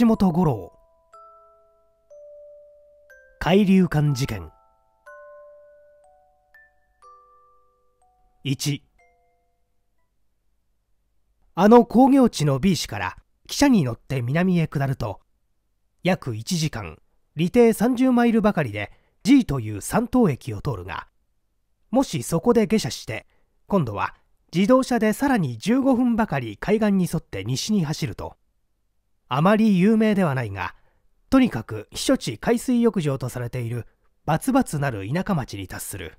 橋本五郎海流館事件1あの工業地の B 市から汽車に乗って南へ下ると約1時間離島30マイルばかりで G という三等駅を通るがもしそこで下車して今度は自動車でさらに15分ばかり海岸に沿って西に走るとあまり有名ではないがとにかく避暑地海水浴場とされているバツバツなる田舎町に達する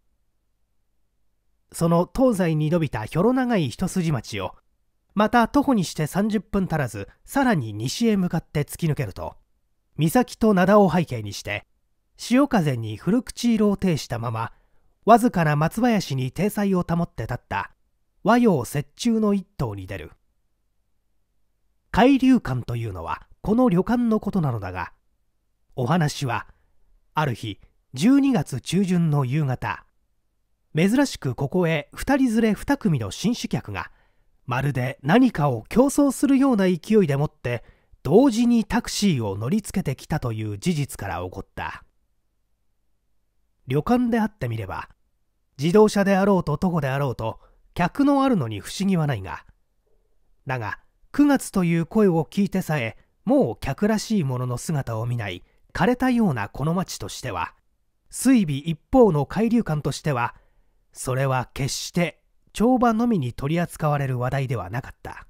その東西に伸びたひょろ長い一筋町をまた徒歩にして30分足らずさらに西へ向かって突き抜けると岬と灘を背景にして潮風に古口色を呈したままわずかな松林に体裁を保って立った和洋折衷の一頭に出る海流館というのはこの旅館のことなのだがお話はある日12月中旬の夕方珍しくここへ2人連れ2組の新士客がまるで何かを競争するような勢いでもって同時にタクシーを乗りつけてきたという事実から起こった旅館であってみれば自動車であろうと徒歩であろうと客のあるのに不思議はないがだが9月という声を聞いてさえもう客らしいものの姿を見ない枯れたようなこの町としては水尾一方の海流館としてはそれは決して帳場のみに取り扱われる話題ではなかった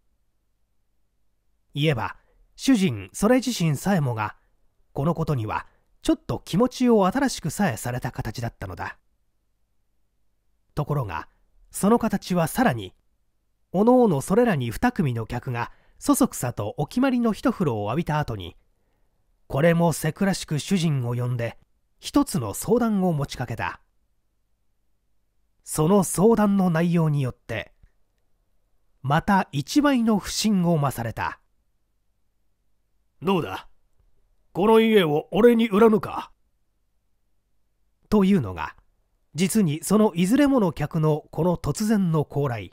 言えば主人それ自身さえもがこのことにはちょっと気持ちを新しくさえされた形だったのだところがその形はさらにおのおのそれらに2組の客がそそくさとお決まりの一風呂を浴びた後にこれもせくらしく主人を呼んで一つの相談を持ちかけたその相談の内容によってまた一倍の不信を増されたどうだこの家を俺に売らぬかというのが実にそのいずれもの客のこの突然の高来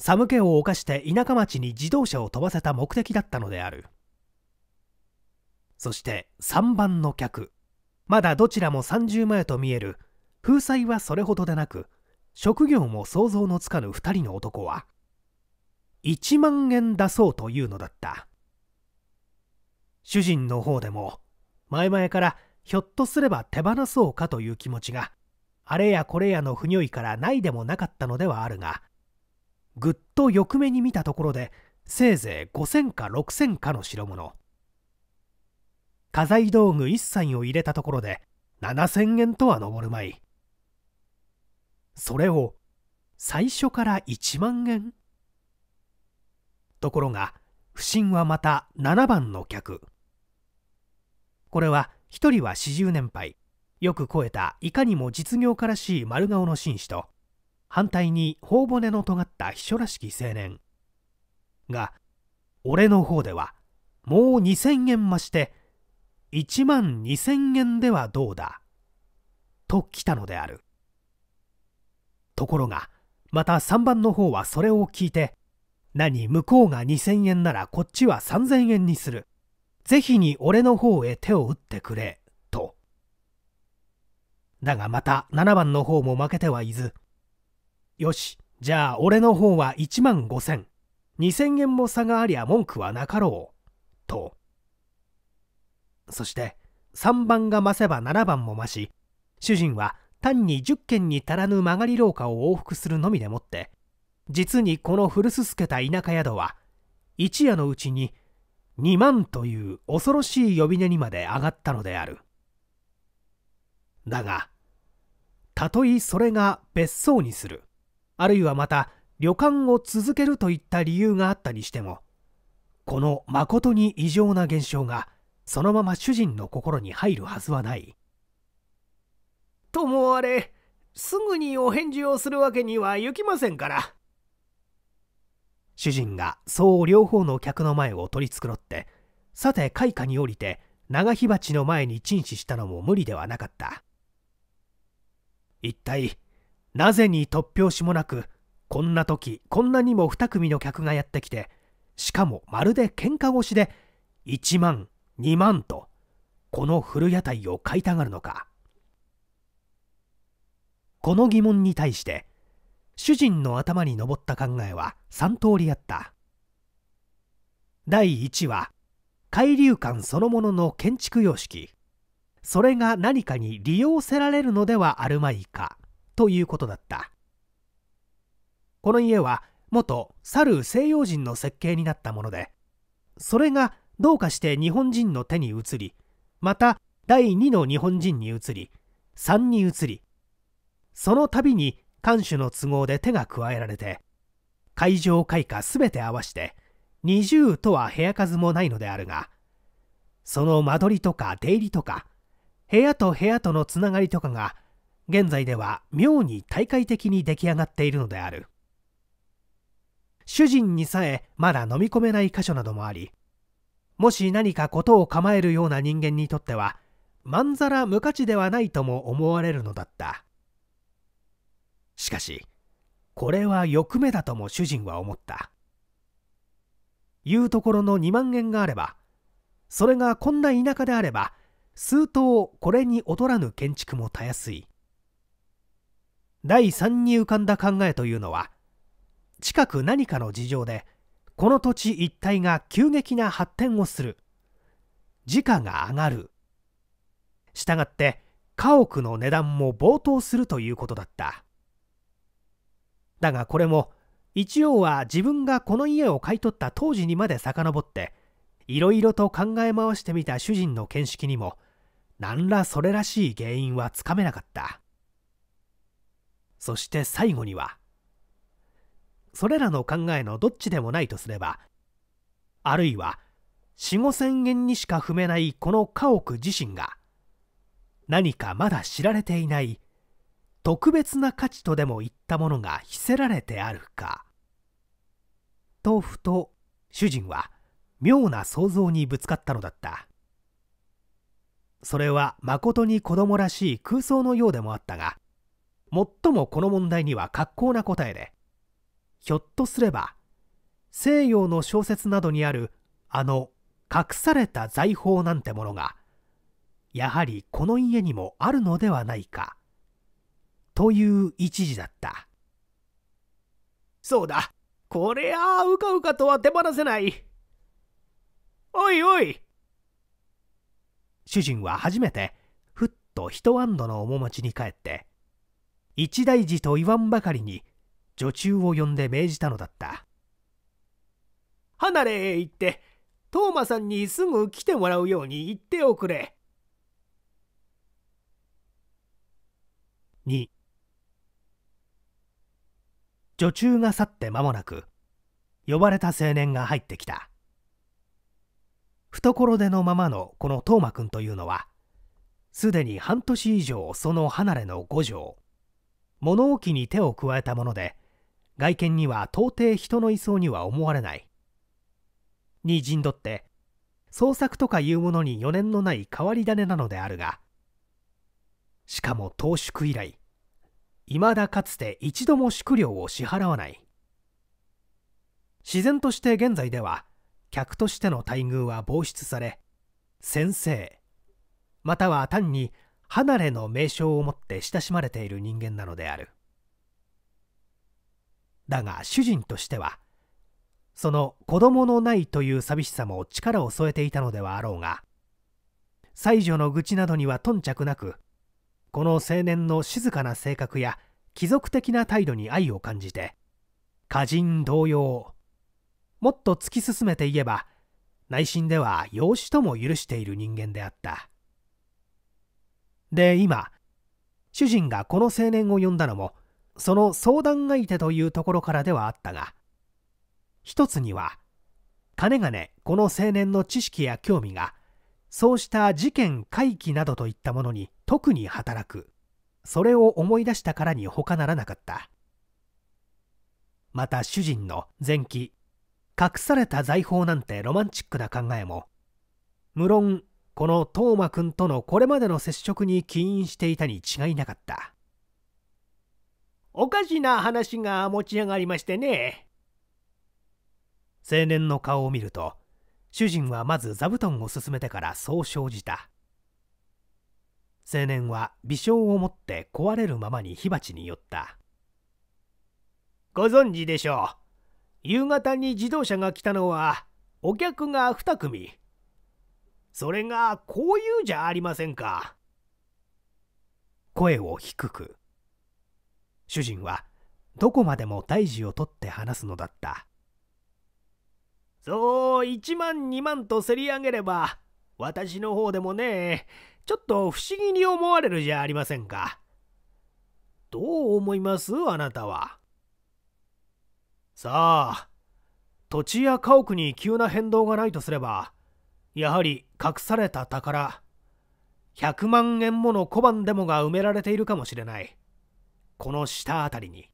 寒気を冒して田舎町に自動車を飛ばせた目的だったのであるそして3番の客まだどちらも30前と見える風采はそれほどでなく職業も想像のつかぬ2人の男は1万円出そうというのだった主人の方でも前々からひょっとすれば手放そうかという気持ちがあれやこれやの不如意からないでもなかったのではあるがぐっと欲目に見たところでせいぜい5,000か6,000かの代物家財道具一切を入れたところで7,000円とは上るまいそれを最初から1万円ところが不審はまた7番の客これは1人は40年配よく超えたいかにも実業家らしい丸顔の紳士と反対に頬骨の尖った秘書らしき青年が俺の方ではもう2,000円増して1万2,000円ではどうだと来たのであるところがまた3番の方はそれを聞いて何向こうが2,000円ならこっちは3,000円にする是非に俺の方へ手を打ってくれとだがまた7番の方も負けてはいずよしじゃあ俺の方は1万5千2000円も差がありゃ文句はなかろうとそして3番が増せば7番も増し主人は単に10軒に足らぬ曲がり廊下を往復するのみでもって実にこの古すすけた田舎宿は一夜のうちに2万という恐ろしい呼び値にまで上がったのであるだがたとえそれが別荘にするあるいはまた旅館を続けるといった理由があったにしてもこの誠に異常な現象がそのまま主人の心に入るはずはない。ともあれすぐにお返事をするわけにはいきませんから。主人がそう両方の客の前を取り繕ってさて開花に降りて長火鉢の前に陳死したのも無理ではなかった一体なぜに突拍子もなくこんな時こんなにも2組の客がやってきてしかもまるで喧嘩越しで1万2万とこの古屋台を買いたがるのかこの疑問に対して主人の頭に上った考えは3通りあった第1は海流館そのものの建築様式それが何かに利用せられるのではあるまいかということだったこの家は元サル西洋人の設計になったものでそれがどうかして日本人の手に移りまた第2の日本人に移り3に移りその度に看守の都合で手が加えられて会場開花全て合わせて20とは部屋数もないのであるがその間取りとか出入りとか部屋と部屋とのつながりとかが現在では妙に大会的に出来上がっているのである主人にさえまだ飲み込めない箇所などもありもし何か事を構えるような人間にとってはまんざら無価値ではないとも思われるのだったしかしこれは欲目だとも主人は思った言うところの2万円があればそれがこんな田舎であれば数頭これに劣らぬ建築もたやすい第3に浮かんだ考えというのは近く何かの事情でこの土地一帯が急激な発展をする時価が上がるしたがって家屋の値段も暴騰するということだっただがこれも一応は自分がこの家を買い取った当時にまで遡っていろいろと考え回してみた主人の見識にも何らそれらしい原因はつかめなかったそして最後にはそれらの考えのどっちでもないとすればあるいは4 5千円にしか踏めないこの家屋自身が何かまだ知られていない特別な価値とでもいったものが秘せられてあるかとふと主人は妙な想像にぶつかったのだったそれはまことに子供らしい空想のようでもあったが最もこの問題には格好な答えでひょっとすれば西洋の小説などにあるあの隠された財宝なんてものがやはりこの家にもあるのではないかという一時だったそうだこれゃあうかうかとは手放せないおいおい主人は初めてふっと一安堵の面持ちに帰って一大事と言わんばかりに女中を呼んで命じたのだった離れへ行ってトーマさんにすぐ来てもらうように言っておくれ2女中が去って間もなく呼ばれた青年が入ってきた懐でのままのこのトーマくんというのはすでに半年以上その離れの五条物置に手を加えたもので外見には到底人の位相には思われないに陣取って創作とかいうものに余念のない変わり種なのであるがしかも当宿以来いまだかつて一度も宿料を支払わない自然として現在では客としての待遇は防止され先生または単に離れの名称をもって親しまれている人間なのであるだが主人としてはその子供のないという寂しさも力を添えていたのではあろうが妻女の愚痴などには頓着なくこの青年の静かな性格や貴族的な態度に愛を感じて歌人同様もっと突き進めて言えば内心では養子とも許している人間であったで今主人がこの青年を呼んだのもその相談相手というところからではあったが一つにはかねがねこの青年の知識や興味がそうした事件回帰などといったものに特に働くそれを思い出したからに他ならなかったまた主人の前期隠された財宝なんてロマンチックな考えも無論このトーマくんとのこれまでの接触に起因していたに違いなかった。おかしな話が持ち上がりましてね。青年の顔を見ると、主人はまず座布団を進めてからそう生じた。青年は微笑を持って壊れるままに火鉢に寄った。ご存知でしょう。夕方に自動車が来たのは、お客が2組。それがこういうじゃありませんか。声を低く。主人はどこまでも胎児を取って話すのだった。そう1万2万と競り上げれば私の方でもねちょっと不思議に思われるじゃありませんか。どう思いますあなたは。さあ土地や家屋に急な変動がないとすればやはり隠された宝100万円もの小判でもが埋められているかもしれないこの下あたりに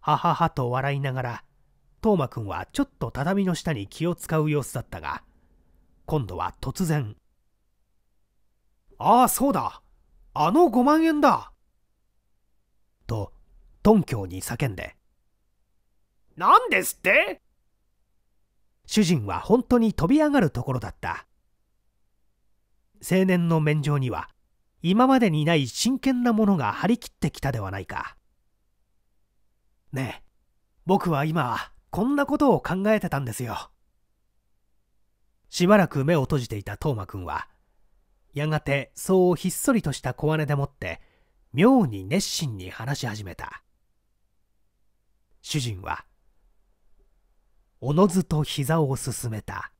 はははと笑いながら斗真くんはちょっと畳の下に気を使う様子だったが今度は突然ああそうだあの5万円だと頓郷に叫んで何ですって主人は本当に飛び上がるところだった青年の免状には今までにない真剣なものが張り切ってきたではないかねえ僕は今こんなことを考えてたんですよしばらく目を閉じていた斗真君くんはやがてそうひっそりとした小姉でもって妙に熱心に話し始めた主人はおのずと膝を進めた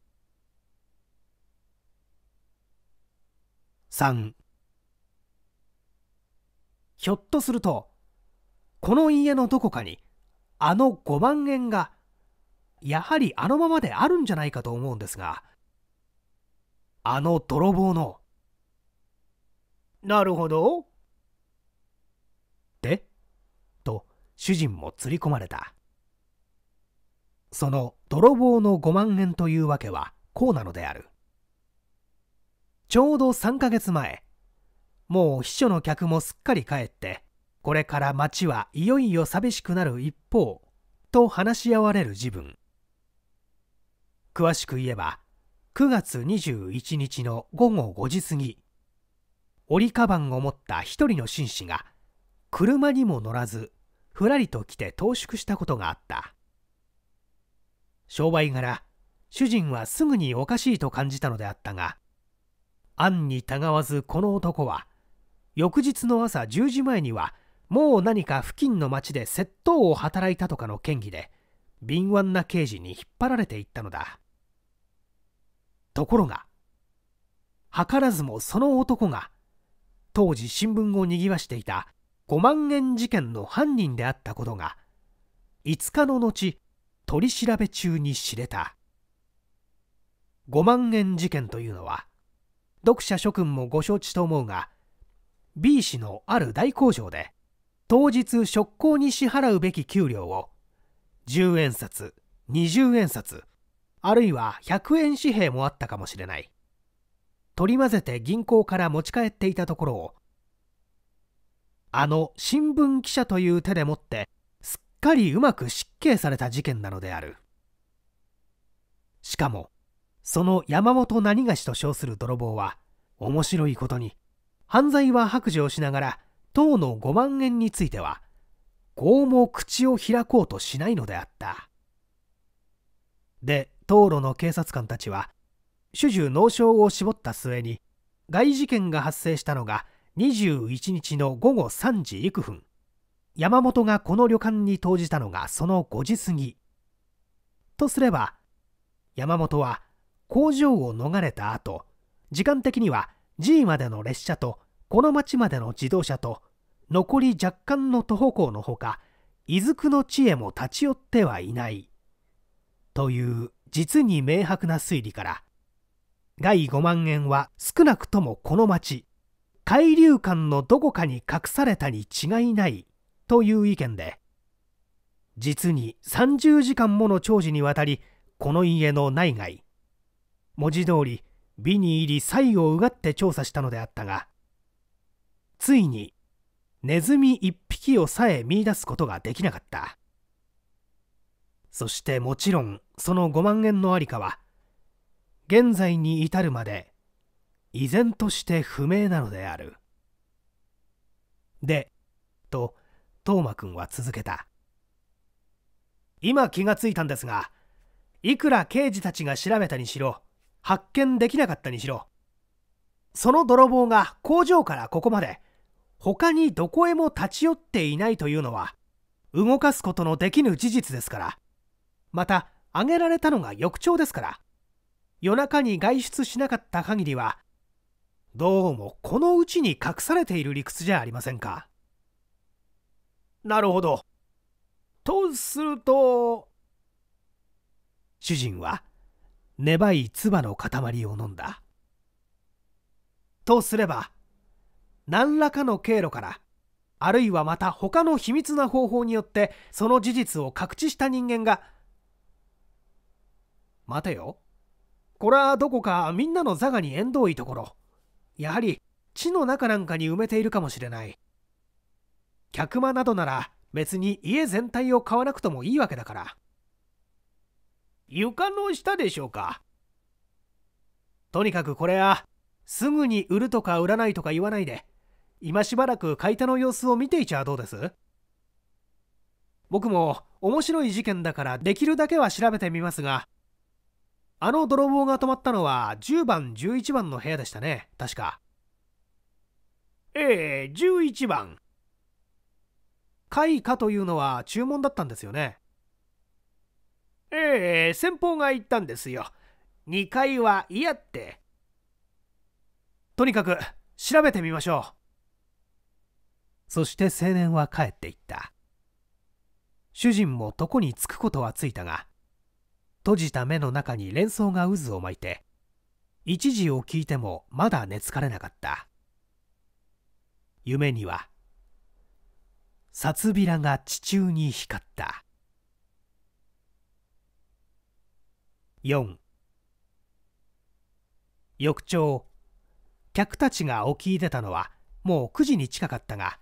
3ひょっとするとこの家のどこかにあの5万円がやはりあのままであるんじゃないかと思うんですがあの泥棒のなるほどでと主人もつり込まれたその泥棒の5万円というわけはこうなのであるちょうど3ヶ月前もう秘書の客もすっかり帰ってこれから町はいよいよ寂しくなる一方と話し合われる自分詳しく言えば9月21日の午後5時過ぎ折りカバンを持った一人の紳士が車にも乗らずふらりと来て投縮したことがあった商売柄主人はすぐにおかしいと感じたのであったが案にたがわずこの男は翌日の朝10時前にはもう何か付近の町で窃盗を働いたとかの嫌疑で敏腕な刑事に引っ張られていったのだところが図らずもその男が当時新聞をにぎわしていた5万円事件の犯人であったことが5日の後取り調べ中に知れた5万円事件というのは読者諸君もご承知と思うが B 氏のある大工場で当日職工に支払うべき給料を10円札20円札あるいは100円紙幣もあったかもしれない取り混ぜて銀行から持ち帰っていたところをあの新聞記者という手でもってかりうまく失敬された事件なのであるしかもその山本何がしと称する泥棒は面白いことに犯罪は白状しながら当の5万円についてはこうも口を開こうとしないのであったで道路の警察官たちは主従脳症を絞った末に大事件が発生したのが21日の午後3時幾分山本がこの旅館に投じたのがその5時過ぎとすれば山本は工場を逃れた後時間的には G までの列車とこの町までの自動車と残り若干の徒歩行のほか伊豆久の地へも立ち寄ってはいないという実に明白な推理から害5万円は少なくともこの町海流間のどこかに隠されたに違いないという意見で実に30時間もの長寿にわたりこの家の内外文字通り美に入り才をうがって調査したのであったがついにネズミ1匹をさえ見いだすことができなかったそしてもちろんその5万円の在りかは現在に至るまで依然として不明なのである。でとトーマくんは続けた今気がついたんですがいくら刑事たちが調べたにしろ発見できなかったにしろその泥棒が工場からここまで他にどこへも立ち寄っていないというのは動かすことのできぬ事実ですからまた挙げられたのが翌朝ですから夜中に外出しなかった限りはどうもこのうちに隠されている理屈じゃありませんかなるほど。とすると主人は粘い唾の塊を飲んだ。とすれば何らかの経路からあるいはまた他の秘密な方法によってその事実を隠知した人間が待てよこれはどこかみんなの座がに縁遠いところやはり地の中なんかに埋めているかもしれない客間などなら別に家全体を買わなくともいいわけだから床の下でしょうかとにかくこれはすぐに売るとか売らないとか言わないで今しばらく買い手の様子を見ていちゃどうです僕も面白い事件だからできるだけは調べてみますがあの泥棒が泊まったのは10番11番の部屋でしたね確かええ11番開花というのは注文だったんですよねええ先方が言ったんですよ2階は嫌ってとにかく調べてみましょうそして青年は帰っていった主人も床に着くことはついたが閉じた目の中に連想が渦を巻いて一時を聞いてもまだ寝つかれなかった夢には札びらが地中に光った4翌朝客たちが起き出たのはもう9時に近かったが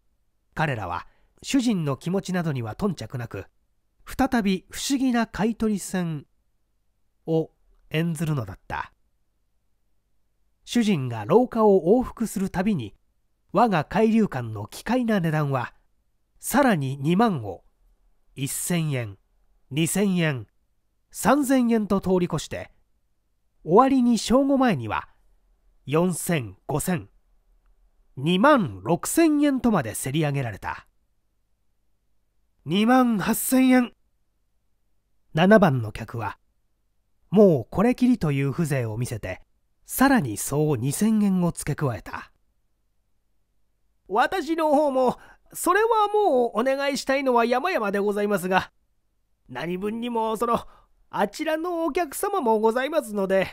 彼らは主人の気持ちなどには頓着なく再び不思議な買取船を演ずるのだった主人が廊下を往復するたびに我が海流館の奇怪な値段はさらに2万を1000円2000円3000円と通り越して終わりに正午前には40005000 2万6000円とまで競り上げられた2万8000円7番の客はもうこれきりという風情を見せてさらにそう2000円を付け加えた私の方もそれはもうお願いしたいのは山々でございますが、何分にもその、あちらのお客様もございますので。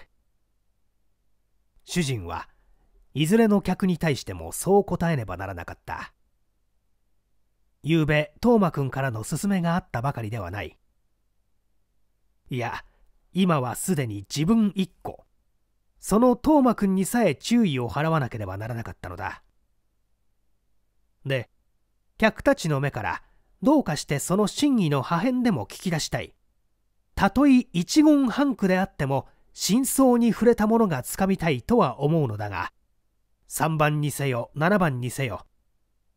主人はいずれの客に対してもそう答えねばならなかった。ゆうべ、ト馬くんからの勧めがあったばかりではない。いや、今はすでに自分一個。そのト馬くんにさえ注意を払わなければならなかったのだ。で、客たちの目からどうかしてその真偽の破片でも聞き出したいたとえ一言半句であっても真相に触れたものがつかみたいとは思うのだが3番にせよ7番にせよ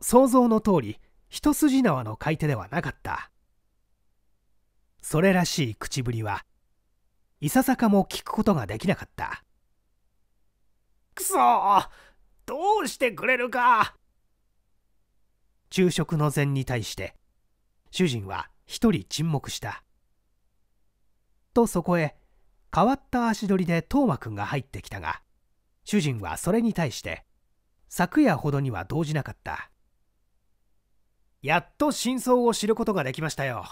想像の通り一筋縄の買い手ではなかったそれらしい口ぶりはいささかも聞くことができなかったくそどうしてくれるか昼食の膳に対して主人は一人沈黙したとそこへ変わった足取りで斗真くんが入ってきたが主人はそれに対して昨夜ほどには動じなかったやっと真相を知ることができましたよ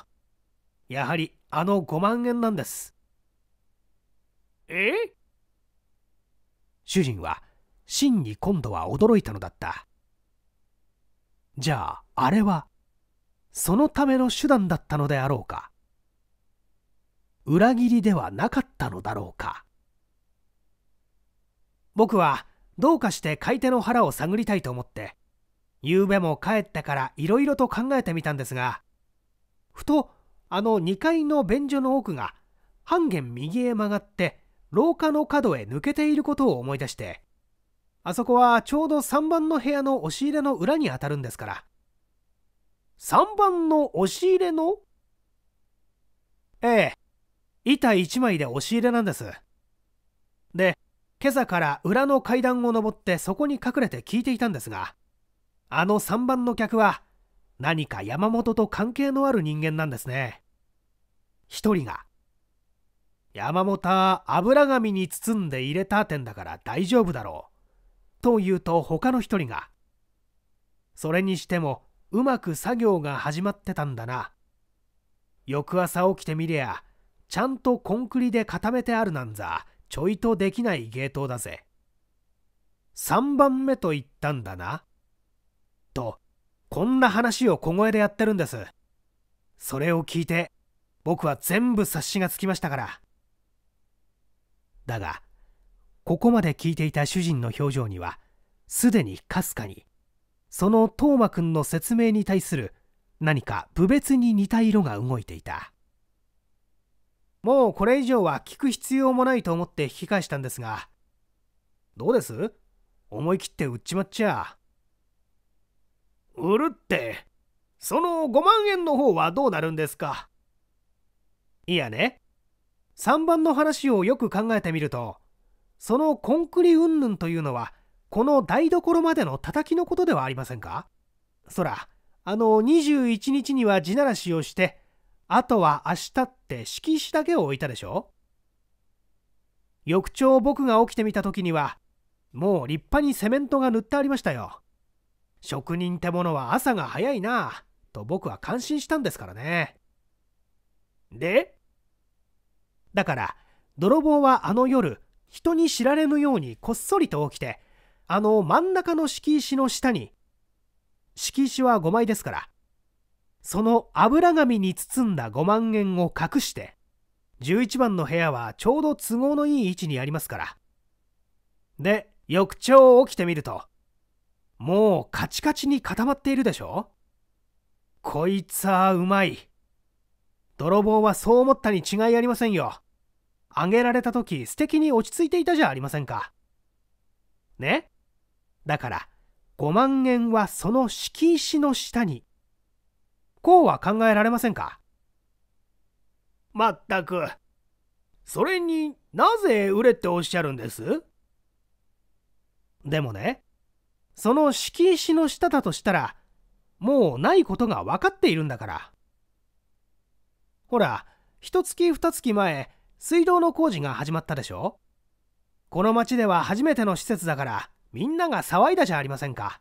やはりあの5万円なんですえ主人は真に今度は驚いたのだったじゃああれはそのための手段だったのであろうか裏切りではなかったのだろうか僕はどうかして買い手の腹を探りたいと思って夕べも帰ってからいろいろと考えてみたんですがふとあの2階の便所の奥が半減右へ曲がって廊下の角へ抜けていることを思い出してあそこはちょうど3番の部屋の押し入れの裏にあたるんですから3番の押し入れのええ板1枚で押し入れなんですで今朝から裏の階段を上ってそこに隠れて聞いていたんですがあの3番の客は何か山本と関係のある人間なんですね一人が山本は油紙に包んで入れたてんだから大丈夫だろうと言うと他の一人が「それにしてもうまく作業が始まってたんだな」翌朝起きてみりゃちゃんとコンクリで固めてあるなんざちょいとできないゲートだぜ3番目と言ったんだなとこんな話を小声でやってるんですそれを聞いて僕は全部察しがつきましたからだがここまで聞いていた主人の表情にはすでにかすかにそのト馬くんの説明に対する何か部別に似た色が動いていたもうこれ以上は聞く必要もないと思って引き返したんですがどうです思い切って売っちまっちゃ売るってその5万円の方はどうなるんですかいやね3番の話をよく考えてみるとそのコンクリ云々というのはこの台所までの叩きのことではありませんかそらあの21日には地ならしをしてあとは明日って敷紙だけを置いたでしょ翌朝僕が起きてみた時にはもう立派にセメントが塗ってありましたよ職人ってものは朝が早いなと僕は感心したんですからねでだから泥棒はあの夜人に知られぬようにこっそりと起きてあの真ん中の敷石の下に敷石は5枚ですからその油紙に包んだ5万円を隠して11番の部屋はちょうど都合のいい位置にありますからで翌朝起きてみるともうカチカチに固まっているでしょこいつはうまい泥棒はそう思ったに違いありませんよあげられた時素敵に落ち着いていたじゃありませんか。ねだから5万円はその敷石の下に。こうは考えられませんかまったく。それになぜ売れっておっしゃるんですでもね、その敷石の下だとしたら、もうないことが分かっているんだから。ほら、一月二月前、水道の工事が始まったでしょこの町では初めての施設だからみんなが騒いだじゃありませんか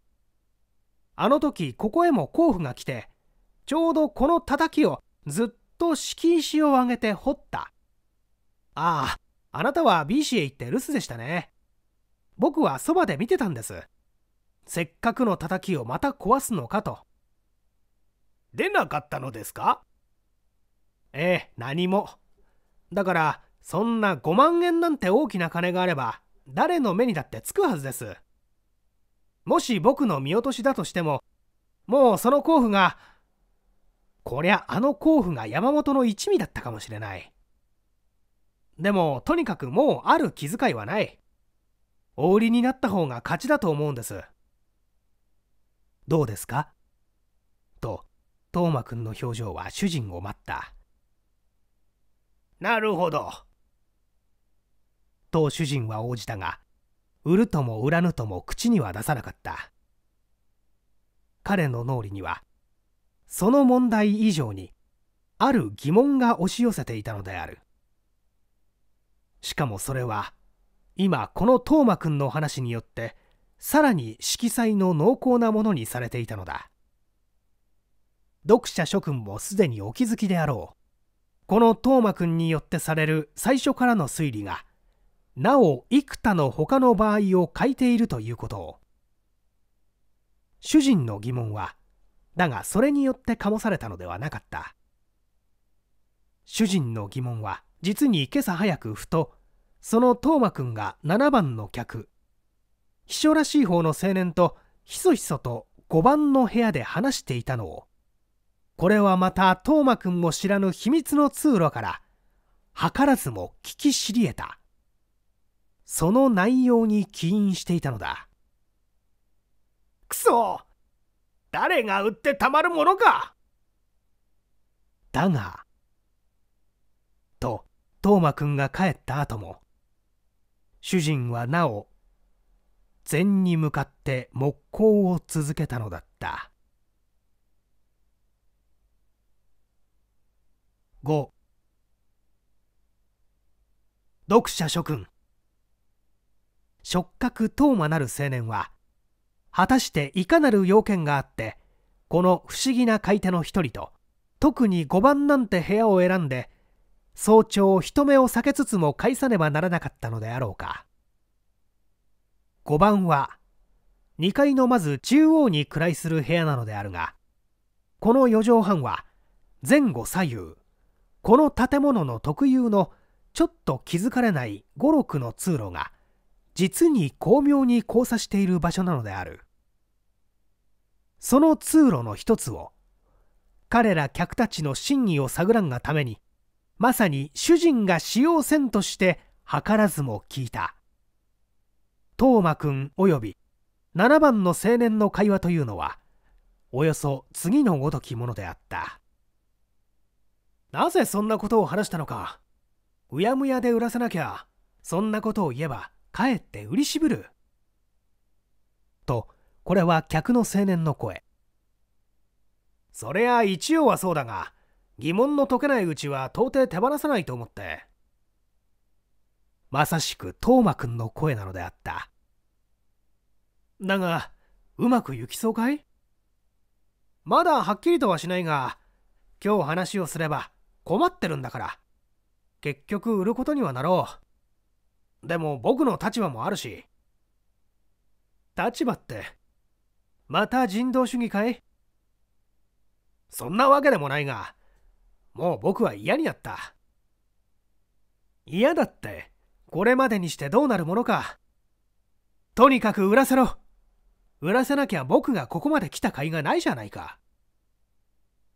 あの時ここへも甲府が来てちょうどこのたたきをずっと敷石を上げて掘ったあああなたは B 市へ行って留守でしたね僕はそばで見てたんですせっかくのたたきをまた壊すのかと出なかったのですかええ何もだからそんな5万円なんて大きな金があれば誰の目にだってつくはずですもし僕の見落としだとしてももうその候補がこりゃあの候補が山本の一味だったかもしれないでもとにかくもうある気遣いはないお売りになった方が勝ちだと思うんですどうですかと馬くんの表情は主人を待ったなるほど。と主人は応じたが売るとも売らぬとも口には出さなかった彼の脳裏にはその問題以上にある疑問が押し寄せていたのであるしかもそれは今このトー君の話によってさらに色彩の濃厚なものにされていたのだ読者諸君もすでにお気づきであろうこのトーくんによってされる最初からの推理がなお幾多の他の場合を欠いているということを主人の疑問はだがそれによって醸されたのではなかった主人の疑問は実に今朝早くふとそのト真君くんが7番の客秘書らしい方の青年とひそひそと5番の部屋で話していたのをこれはまたトーくんも知らぬ秘密の通路から図らずも聞き知り得たその内容に起因していたのだくそ誰が売ってたまるものかだがとトーくんが帰った後も主人はなお禅に向かって木工を続けたのだった。5読者諸君触覚等間なる青年は果たしていかなる要件があってこの不思議な買い手の一人と特に5番なんて部屋を選んで早朝人目を避けつつも返さねばならなかったのであろうか5番は2階のまず中央に位する部屋なのであるがこの4畳半は前後左右この建物の特有のちょっと気づかれない五六の通路が実に巧妙に交差している場所なのであるその通路の一つを彼ら客たちの真偽を探らんがためにまさに主人が使用せんとして図らずも聞いた當真君及び7番の青年の会話というのはおよそ次のごときものであった。なぜそんなことを話したのかうやむやで売らせなきゃそんなことを言えばかえって売り渋るとこれは客の青年の声そりゃ一応はそうだが疑問の解けないうちは到底手放さないと思ってまさしく斗真くんの声なのであっただがうまくいきそうかいまだはっきりとはしないが今日話をすれば困ってるんだから結局売ることにはなろうでも僕の立場もあるし立場ってまた人道主義かいそんなわけでもないがもう僕は嫌になった嫌だってこれまでにしてどうなるものかとにかく売らせろ売らせなきゃ僕がここまで来た甲斐がないじゃないか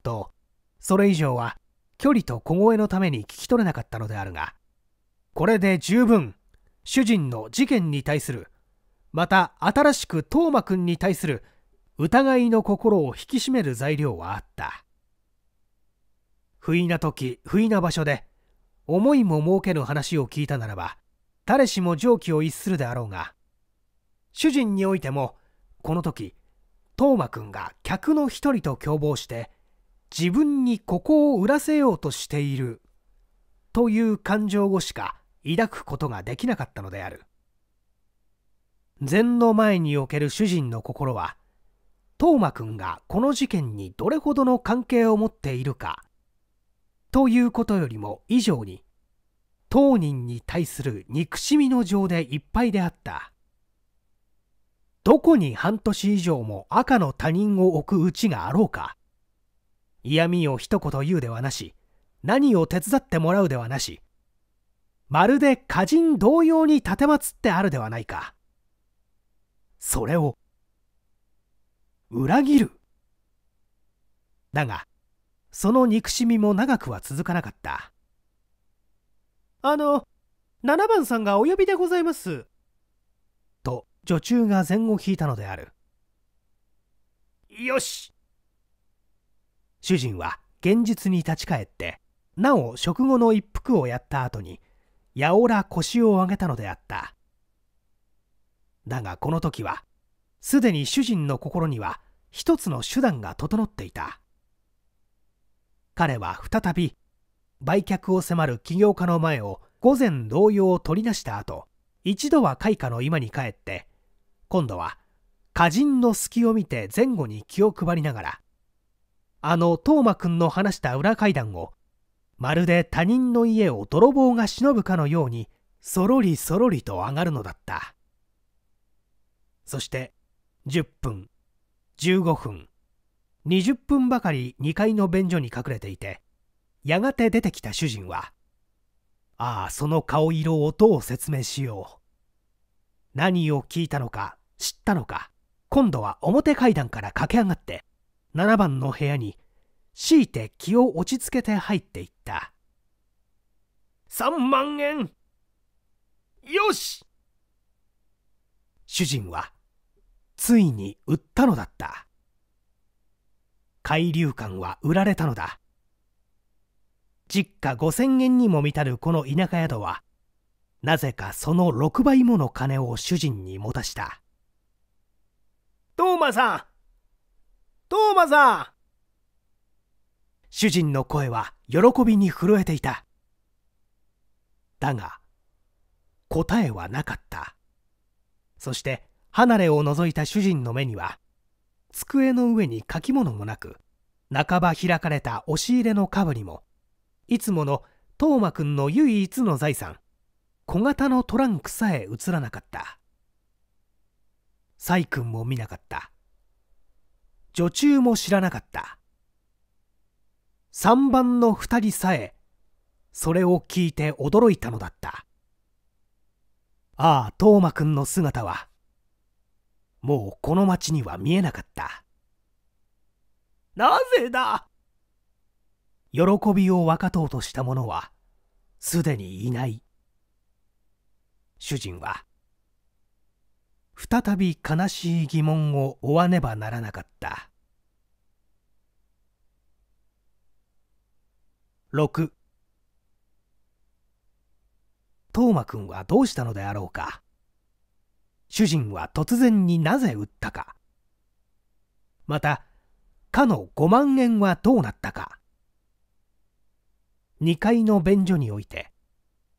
とそれ以上は距離と小声のために聞き取れなかったのであるがこれで十分主人の事件に対するまた新しく當真君に対する疑いの心を引き締める材料はあった不意な時不意な場所で思いも設けぬ話を聞いたならば誰しも常軌を逸するであろうが主人においてもこの時當真君が客の一人と共謀して自分にここを売らせようとしているという感情をしか抱くことができなかったのである禅の前における主人の心は斗真君がこの事件にどれほどの関係を持っているかということよりも以上に当人に対する憎しみの情でいっぱいであったどこに半年以上も赤の他人を置くうちがあろうか嫌味を一言言うではなし何を手伝ってもらうではなしまるで歌人同様に奉ってあるではないかそれを裏切るだがその憎しみも長くは続かなかったあの7番さんがお呼びでございますと女中が前後引いたのであるよし主人は現実に立ち返ってなお食後の一服をやった後にやおら腰を上げたのであっただがこの時はすでに主人の心には一つの手段が整っていた彼は再び売却を迫る起業家の前を午前同様取り出した後一度は開花の今に帰って今度は歌人の隙を見て前後に気を配りながらあのトーマくんの話した裏階段をまるで他人の家を泥棒が忍ぶかのようにそろりそろりと上がるのだったそして10分15分20分ばかり2階の便所に隠れていてやがて出てきた主人はああその顔色をどう説明しよう何を聞いたのか知ったのか今度は表階段から駆け上がって7番の部屋に強いて気を落ち着けて入っていった3万円よし主人はついに売ったのだった海流館は売られたのだ実家5000円にも満たるこの田舎宿はなぜかその6倍もの金を主人に持たしたトーマさんトーマさん主人の声は喜びに震えていただが答えはなかったそして離れを覗いた主人の目には机の上に書き物もなく半ば開かれた押し入れのかぶにもいつもの斗真くんの唯一の財産小型のトランクさえ映らなかった細君も見なかった女中も知らなかった3番の2人さえそれを聞いて驚いたのだったああ斗真くんの姿はもうこの町には見えなかったなぜだ喜びを分かとうとした者はすでにいない主人は再び悲しい疑問を追わねばならなかった6トーマくんはどうしたのであろうか主人は突然になぜ売ったかまたかの5万円はどうなったか2階の便所において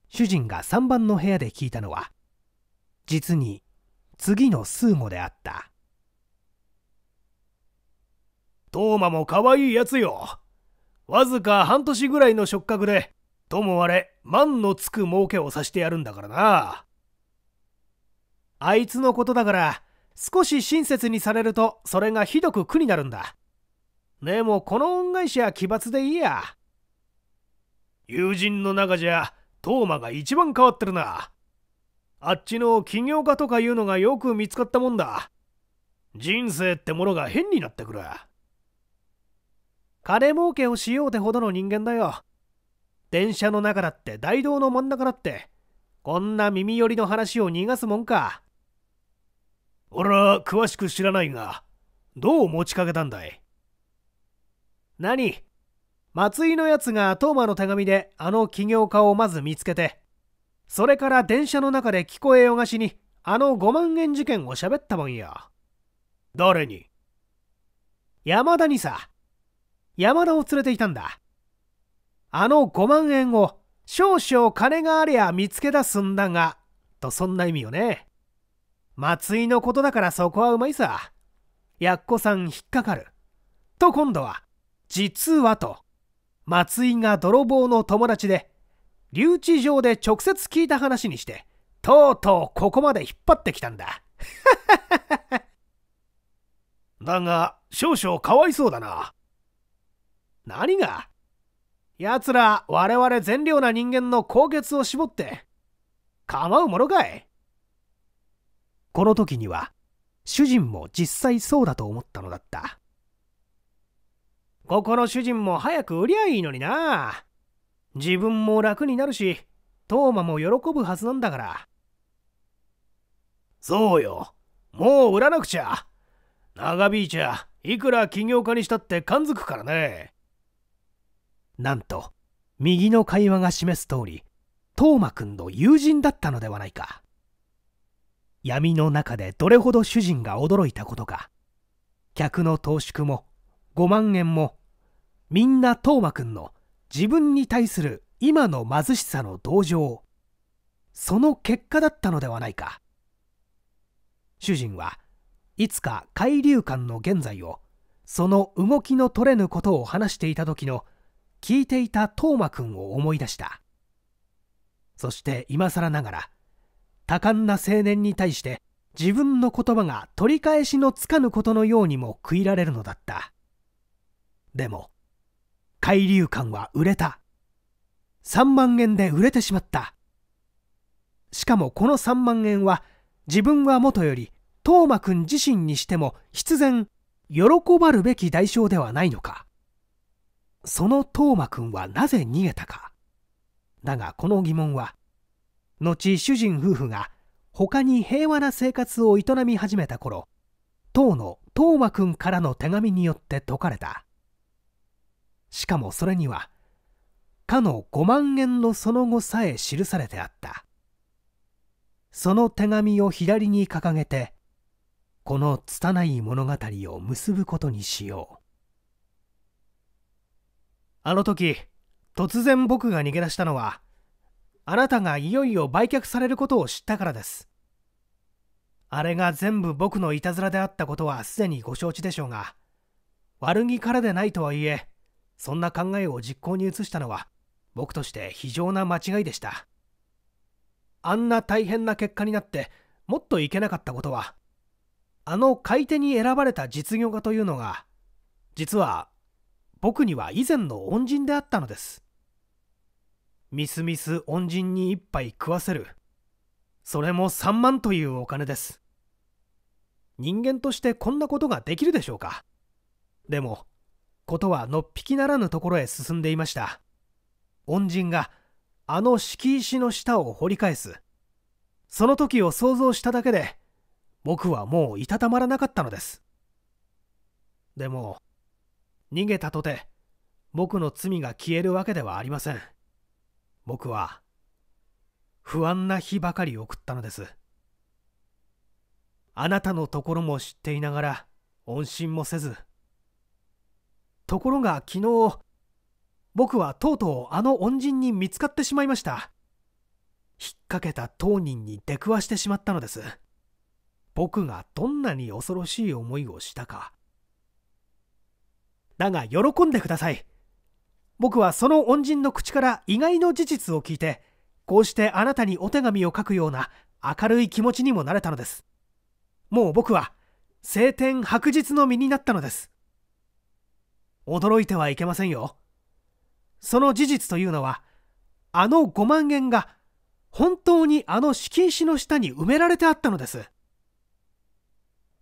主人が3番の部屋で聞いたのは実に次の数語であったトーマも可愛いやつよわずか半年ぐらいの触覚でともあれ万のつく儲けをさしてやるんだからなあいつのことだから少し親切にされるとそれがひどく苦になるんだでもこの恩返しは奇抜でいいや友人の中じゃトーマが一番変わってるなあっちの起業家とかいうのがよく見つかったもんだ。人生ってものが変になってくる。金儲けをしようてほどの人間だよ。電車の中だって大道の真ん中だって、こんな耳寄りの話を逃がすもんか。俺は詳しく知らないが、どう持ちかけたんだい何松井のやつがトーの手紙であの起業家をまず見つけてそれから電車の中で聞こえよがしにあの5万円事件を喋ったもんや。誰に山田にさ。山田を連れていたんだ。あの5万円を少々金がありゃ見つけ出すんだが、とそんな意味よね。松井のことだからそこはうまいさ。やっこさん引っかかる。と今度は、実はと、松井が泥棒の友達で、留置場で直接聞いた話にして、とうとうここまで引っ張ってきたんだ。だが、少々かわいそうだな。何が奴ら、我々善良な人間の高血を絞って、構うものかいこの時には、主人も実際そうだと思ったのだった。ここの主人も早く売りゃいいのにな。自分も楽になるしトーマも喜ぶはずなんだからそうよもう売らなくちゃ長引いちゃいくら起業家にしたって感づくからねなんと右の会話が示す通りトーマくんの友人だったのではないか闇の中でどれほど主人が驚いたことか客の投縮も5万円もみんなトーマくんの自分に対する今の貧しさの同情その結果だったのではないか主人はいつか海流館の現在をその動きの取れぬことを話していた時の聞いていた斗真君くんを思い出したそして今更ながら多感な青年に対して自分の言葉が取り返しのつかぬことのようにも食いられるのだったでも海流館は売れた3万円で売れてしまったしかもこの3万円は自分はもとより當真君自身にしても必然喜ばるべき代償ではないのかその當真君はなぜ逃げたかだがこの疑問は後主人夫婦が他に平和な生活を営み始めた頃当の當真君からの手紙によって解かれたしかもそれにはかの5万円のその後さえ記されてあったその手紙を左に掲げてこの拙い物語を結ぶことにしようあの時突然僕が逃げ出したのはあなたがいよいよ売却されることを知ったからですあれが全部僕のいたずらであったことはすでにご承知でしょうが悪気からでないとはいえそんな考えを実行に移したのは僕として非常な間違いでしたあんな大変な結果になってもっといけなかったことはあの買い手に選ばれた実業家というのが実は僕には以前の恩人であったのですみすみす恩人に一杯食わせるそれも3万というお金です人間としてこんなことができるでしょうかでもことはのっぴきならぬところへ進んでいました恩人があの敷石の下を掘り返すその時を想像しただけで僕はもういたたまらなかったのですでも逃げたとて僕の罪が消えるわけではありません僕は不安な日ばかり送ったのですあなたのところも知っていながら音信もせずところが昨日僕はとうとうあの恩人に見つかってしまいました引っ掛けた当人に出くわしてしまったのです僕がどんなに恐ろしい思いをしたかだが喜んでください僕はその恩人の口から意外の事実を聞いてこうしてあなたにお手紙を書くような明るい気持ちにもなれたのですもう僕は晴天白日の身になったのです驚いてはいけませんよ。その事実というのは、あの5万円が本当にあの敷石の下に埋められてあったのです。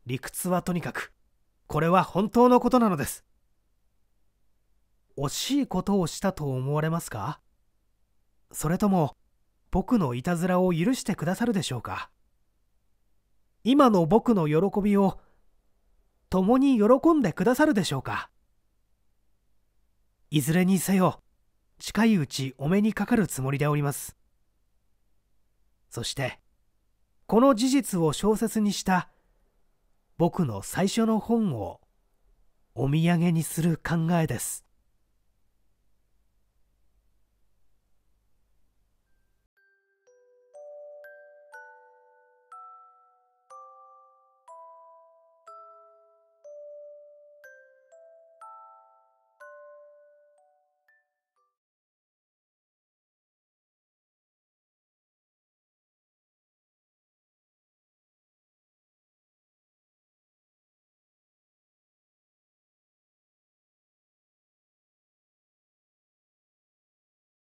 理屈はとにかく、これは本当のことなのです。惜しいことをしたと思われますかそれとも、僕のいたずらを許してくださるでしょうか今の僕の喜びを共に喜んでくださるでしょうかいずれにせよ近いうちお目にかかるつもりでおりますそしてこの事実を小説にした僕の最初の本をお土産にする考えです